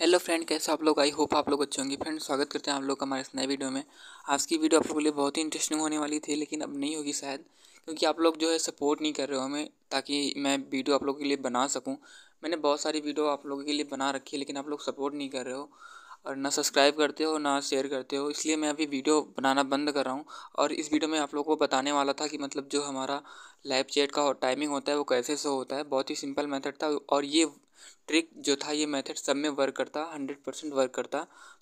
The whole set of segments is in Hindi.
हेलो फ्रेंड कैसे आप लोग आई होप आप लोग अच्छे होंगे फ्रेंड स्वागत करते हैं आप लोग हमारे इस नए वीडियो में आज की वीडियो आप लोगों के लिए बहुत ही इंटरेस्टिंग होने वाली थी लेकिन अब नहीं होगी शायद क्योंकि आप लोग जो है सपोर्ट नहीं कर रहे हो हमें ताकि मैं वीडियो आप लोगों के लिए बना सकूँ मैंने बहुत सारी वीडियो आप लोगों के लिए बना रखी है लेकिन आप लोग सपोर्ट नहीं कर रहे हो और ना सब्सक्राइब करते हो ना शेयर करते हो इसलिए मैं अभी वीडियो बनाना बंद कर रहा हूँ और इस वीडियो में आप लोगों को बताने वाला था कि मतलब जो हमारा लाइव चैट का टाइमिंग होता है वो कैसे से होता है बहुत ही सिंपल मेथड था और ये ट्रिक जो था ये मेथड सब में वर्क करता हंड्रेड परसेंट वर्क करता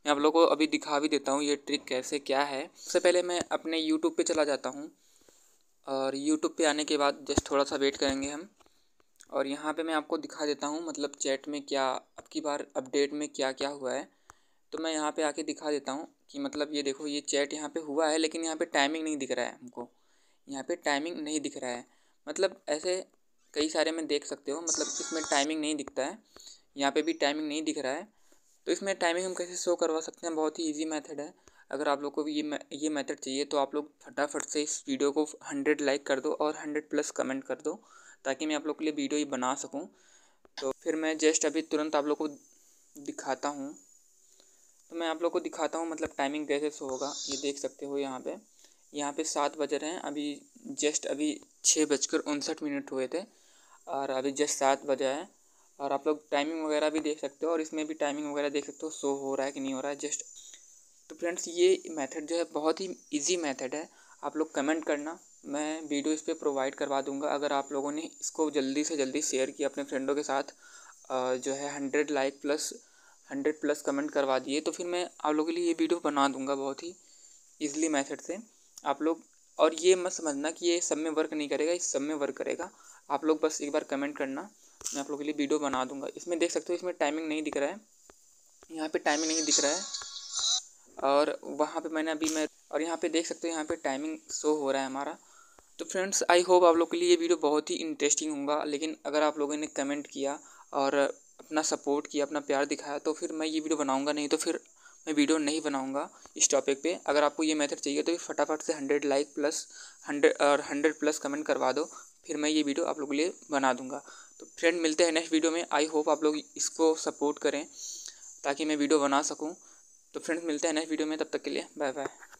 मैं आप लोगों को अभी दिखा भी देता हूँ ये ट्रिक कैसे क्या है सबसे पहले मैं अपने यूट्यूब पे चला जाता हूँ और यूट्यूब पे आने के बाद जस्ट थोड़ा सा वेट करेंगे हम और यहाँ पे मैं आपको दिखा देता हूँ मतलब चैट में क्या अब की बार अपडेट में क्या क्या हुआ है तो मैं यहाँ पे आके दिखा देता हूँ कि मतलब ये देखो ये चैट यहाँ पे हुआ है लेकिन यहाँ पे टाइमिंग नहीं दिख रहा है हमको यहाँ पे टाइमिंग नहीं दिख रहा है मतलब ऐसे कई सारे में देख सकते हो मतलब इसमें टाइमिंग नहीं दिखता है यहाँ पे भी टाइमिंग नहीं दिख रहा है तो इसमें टाइमिंग हम कैसे शो करवा सकते हैं बहुत ही ईजी मेथड है अगर आप लोग को भी ये ये मेथड चाहिए तो आप लोग फटाफट से इस वीडियो को हंड्रेड लाइक कर दो और हंड्रेड प्लस कमेंट कर दो ताकि मैं आप लोग के लिए वीडियो ये बना सकूँ तो फिर मैं जस्ट अभी तुरंत आप लोग को दिखाता हूँ तो मैं आप लोग को दिखाता हूँ मतलब टाइमिंग कैसे शो होगा ये देख सकते हो यहाँ पर यहाँ पे सात बज रहे हैं अभी जस्ट अभी छः बजकर उनसठ मिनट हुए थे और अभी जस्ट सात बजा है और आप लोग टाइमिंग वगैरह भी देख सकते हो और इसमें भी टाइमिंग वगैरह देख सकते हो शो हो रहा है कि नहीं हो रहा है जस्ट तो फ्रेंड्स ये मेथड जो है बहुत ही इजी मेथड है आप लोग कमेंट करना मैं वीडियो इस पर प्रोवाइड करवा दूंगा अगर आप लोगों ने इसको जल्दी से जल्दी शेयर किया अपने फ्रेंडों के साथ जो है hundred like plus hundred plus comment करवा दिए तो फिर मैं आप लोगों के लिए ये वीडियो बना दूंगा बहुत ही ईजिली मैथड से आप लोग और ये मत समझना कि ये सब में वर्क नहीं करेगा इस सब में वर्क करेगा आप लोग बस एक बार कमेंट करना मैं आप लोग के लिए वीडियो बना दूंगा इसमें देख सकते हो इसमें टाइमिंग नहीं दिख रहा है यहाँ पे टाइमिंग नहीं दिख रहा है और वहाँ पे मैंने अभी मैं और यहाँ पे देख सकते हो यहाँ पे टाइमिंग शो हो रहा है हमारा तो फ्रेंड्स आई होप आप लोग के लिए ये वीडियो बहुत ही इंटरेस्टिंग होगा लेकिन अगर आप लोगों ने कमेंट किया और अपना सपोर्ट किया अपना प्यार दिखाया तो फिर मैं ये वीडियो बनाऊँगा नहीं तो फिर मैं वीडियो नहीं बनाऊँगा इस टॉपिक पे अगर आपको ये मैथड चाहिए तो फटाफट से हंड्रेड लाइक प्लस हंड्रेड और हंड्रेड प्लस कमेंट करवा दो फिर मैं ये वीडियो आप लोगों के लिए बना दूंगा तो फ्रेंड मिलते हैं नेक्स्ट वीडियो में आई होप आप लोग इसको सपोर्ट करें ताकि मैं वीडियो बना सकूँ तो फ्रेंड्स मिलते हैं नेक्स्ट वीडियो में तब तक के लिए बाय बाय